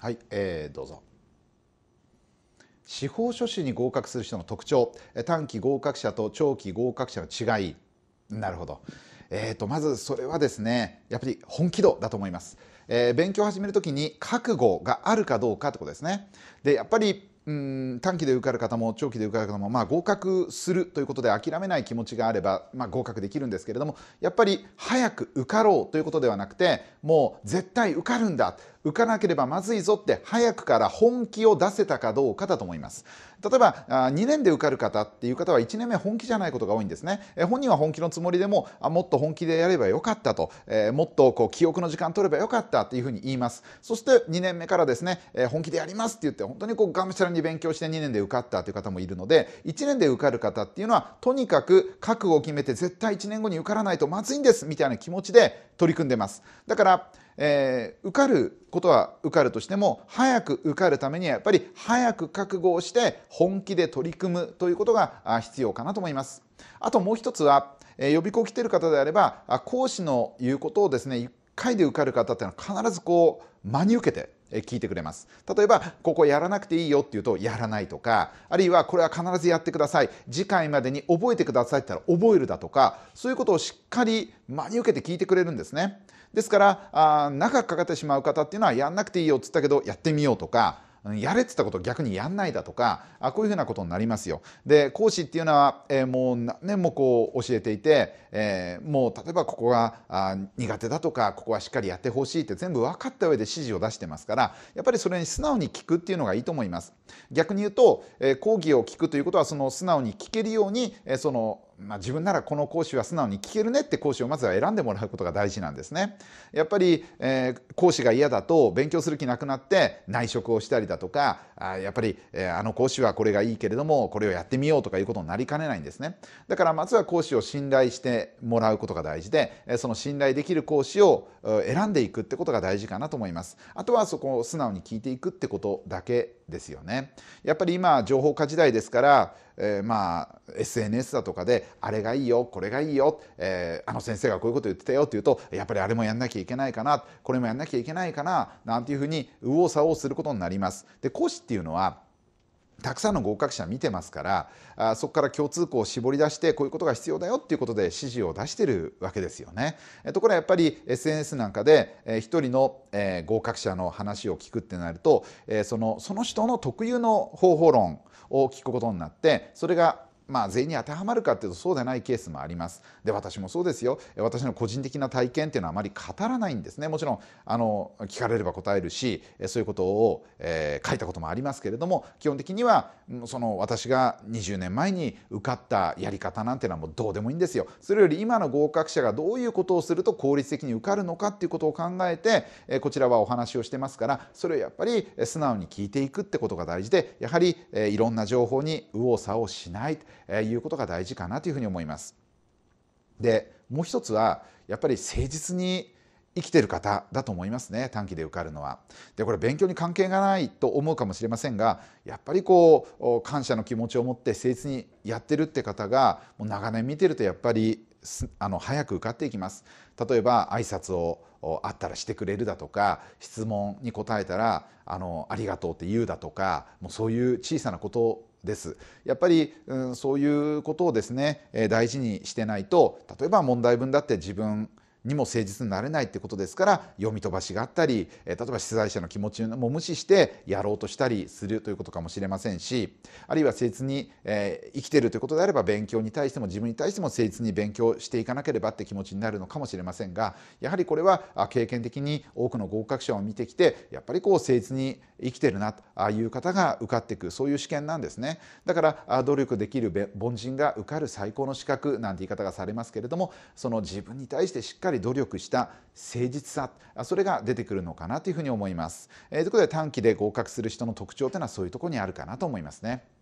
はい、えー、どうぞ。司法書士に合格する人の特徴短期合格者と長期合格者の違いなるほど、えーと、まずそれはですねやっぱり本気度だと思います、えー、勉強を始めるときに覚悟があるかどうかってことですねでやっぱりうん短期で受かる方も長期で受かる方も、まあ、合格するということで諦めない気持ちがあれば、まあ、合格できるんですけれどもやっぱり早く受かろうということではなくてもう絶対受かるんだ受かなければまずいぞって早くから本気を出せたかどうかだと思います例えば2年で受かる方っていう方は1年目本気じゃないことが多いんですね本人は本気のつもりでもあもっと本気でやればよかったと、えー、もっとこう記憶の時間取ればよかったっていうふうに言いますそして2年目からですね、えー、本気でやりますって言って本当にこうがむしゃらに勉強して2年で受かったという方もいるので1年で受かる方っていうのはとにかく覚悟を決めて絶対1年後に受からないとまずいんですみたいな気持ちで取り組んでますだからえー、受かることは受かるとしても早く受かるためにはやっぱり早く覚悟をして本気で取り組むということが必要かなと思います。あともう一つは、えー、予備校来てる方であれば講師の言うことをですね1回で受かる方っていうのは必ずこう真に受けて聞いてくれます。例えば、ここやらなくていいよっていうと、やらないとか、あるいはこれは必ずやってください。次回までに覚えてくださいって言ったら覚えるだとか、そういうことをしっかり真に受けて聞いてくれるんですね。ですから、あ長くかかってしまう方っていうのは、やんなくていいよって言ったけど、やってみようとか、やれって言ったことを逆にやんないだとかあこういうふうなことになりますよ。で講師っていうのは、えー、もう何年もこう教えていて、えー、もう例えばここがあ苦手だとかここはしっかりやってほしいって全部分かった上で指示を出してますからやっぱりそれに素直に聞くっていうのがいいと思います。逆に言うと、えー、講義を聞くということはその素直に聞けるように、えー、そのまあ、自分ならこの講師は素直に聞けるねって講師をまずは選んでもらうことが大事なんですね。やっぱり、えー、講師が嫌だと勉強する気なくなって内職をしたりだとかあやっぱり、えー、あの講師はこれがいいけれどもこれをやってみようとかいうことになりかねないんですね。だからまずは講師を信頼してもらうことが大事でその信頼できる講師を選んでいくってことが大事かなと思います。あとはそこを素直に聞いていくってことだけですよね。やっぱり今情報化時代ですからえー、まあ SNS だとかであれがいいよこれがいいよ、えー、あの先生がこういうこと言ってたよっていうとやっぱりあれもやんなきゃいけないかなこれもやんなきゃいけないかななんていうふうに右往左往することになります。で講師っていうのはたくさんの合格者見てますからあそこから共通項を絞り出してこういうことが必要だよっていうことで指示を出してるわけですよね。えところがやっぱり SNS なんかで一、えー、人の、えー、合格者の話を聞くってなると、えー、そのその人の特有の方法論を聞くことになってそれがまあ、全員に当てはまるかというとそうでないケースもあります。で私もそうですよ私の個人的な体験というのはあまり語らないんですねもちろんあの聞かれれば答えるしそういうことを、えー、書いたこともありますけれども基本的にはその私が20年前に受かったやり方なんていうのはもうどうでもいいんですよ。それより今の合格者がどういうことをすると効率的に受かるのかということを考えて、えこちらはお話をしてますからそれをやっぱり素直に聞いていくってことが大事でやはり、えいろんな情報に右往左往しない。えいうことが大事かなというふうに思います。でもう一つはやっぱり誠実に生きてる方だと思いますね短期で受かるのは。でこれ勉強に関係がないと思うかもしれませんがやっぱりこう感謝の気持ちを持って誠実にやってるって方がもう長年見てるとやっぱりあの早く受かっていきます。例えば挨拶をあったらしてくれるだとか質問に答えたらあのありがとうって言うだとかもうそういう小さなことです。やっぱり、うん、そういうことをですね、えー、大事にしてないと例えば問題文だって自分にも誠実になれないってことですから読み飛ばしがあったり、え例えば取材者の気持ちも無視してやろうとしたりするということかもしれませんしあるいは誠実に、え生きてるということであれば勉強に対しても自分に対しても誠実に勉強していかなければって気持ちになるのかもしれませんがやはりこれは経験的に多くの合格者を見てきてやっぱりこう誠実に生きてるなという方が受かっていくそういう試験なんですね。だから努力できる凡人が受かる最高の資格なんて言い方がされますけれどもその自分に対してしっかりり努力した誠実さそれが出てくるのかなというふうに思います。えということで短期で合格する人の特徴というのはそういうところにあるかなと思いますね。